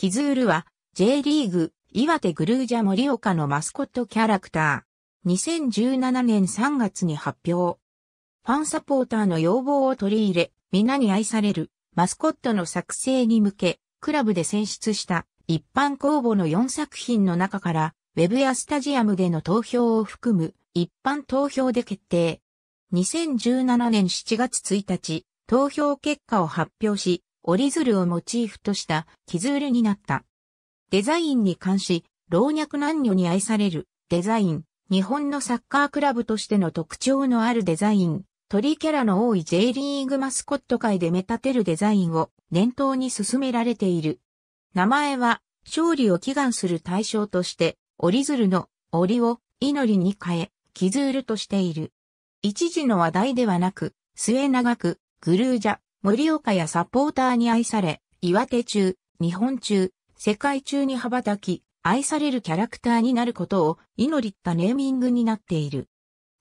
キズールは J リーグ岩手グルージャ盛岡のマスコットキャラクター。2017年3月に発表。ファンサポーターの要望を取り入れ、皆に愛されるマスコットの作成に向け、クラブで選出した一般公募の4作品の中から、ウェブやスタジアムでの投票を含む一般投票で決定。2017年7月1日、投票結果を発表し、折り鶴をモチーフとした木鶴になった。デザインに関し、老若男女に愛されるデザイン、日本のサッカークラブとしての特徴のあるデザイン、鳥キャラの多い J リーグマスコット界で目立てるデザインを念頭に進められている。名前は勝利を祈願する対象として、折り鶴の折を祈りに変え、キズールとしている。一時の話題ではなく、末長く、グルージャ、盛岡やサポーターに愛され、岩手中、日本中、世界中に羽ばたき、愛されるキャラクターになることを祈りったネーミングになっている。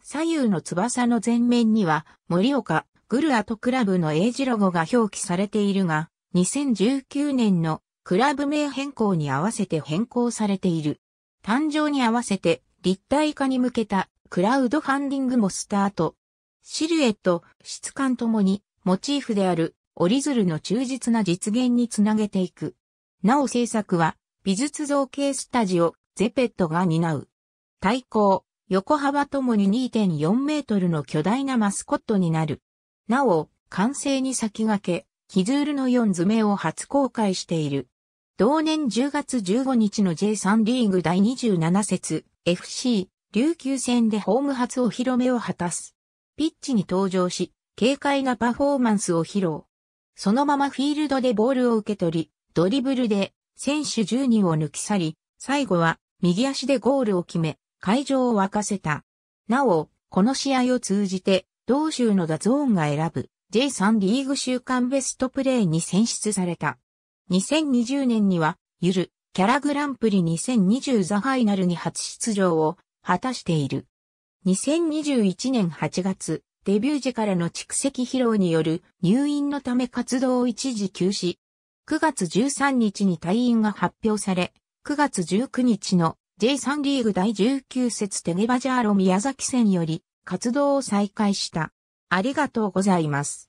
左右の翼の前面には、盛岡、グルアとクラブの英字ロゴが表記されているが、2019年のクラブ名変更に合わせて変更されている。誕生に合わせて立体化に向けたクラウドファンディングもスタート。シルエット、質感ともにモチーフである折り鶴の忠実な実現につなげていく。なお制作は美術造形スタジオゼペットが担う。対抗、横幅ともに2.4メートルの巨大なマスコットになる。なお、完成に先駆け、キズールの4図面を初公開している。同年10月15日の J3 リーグ第27節 FC 琉球戦でホーム初お披露目を果たす。ピッチに登場し、軽快なパフォーマンスを披露。そのままフィールドでボールを受け取り、ドリブルで選手10人を抜き去り、最後は右足でゴールを決め、会場を沸かせた。なお、この試合を通じて、同州のダゾーンが選ぶ J3 リーグ週間ベストプレーに選出された。2020年には、ゆる、キャラグランプリ2020ザファイナルに初出場を果たしている。2021年8月、デビュー時からの蓄積疲労による入院のため活動を一時休止。9月13日に退院が発表され、9月19日の J3 リーグ第19節テネバジャーロ宮崎戦より活動を再開した。ありがとうございます。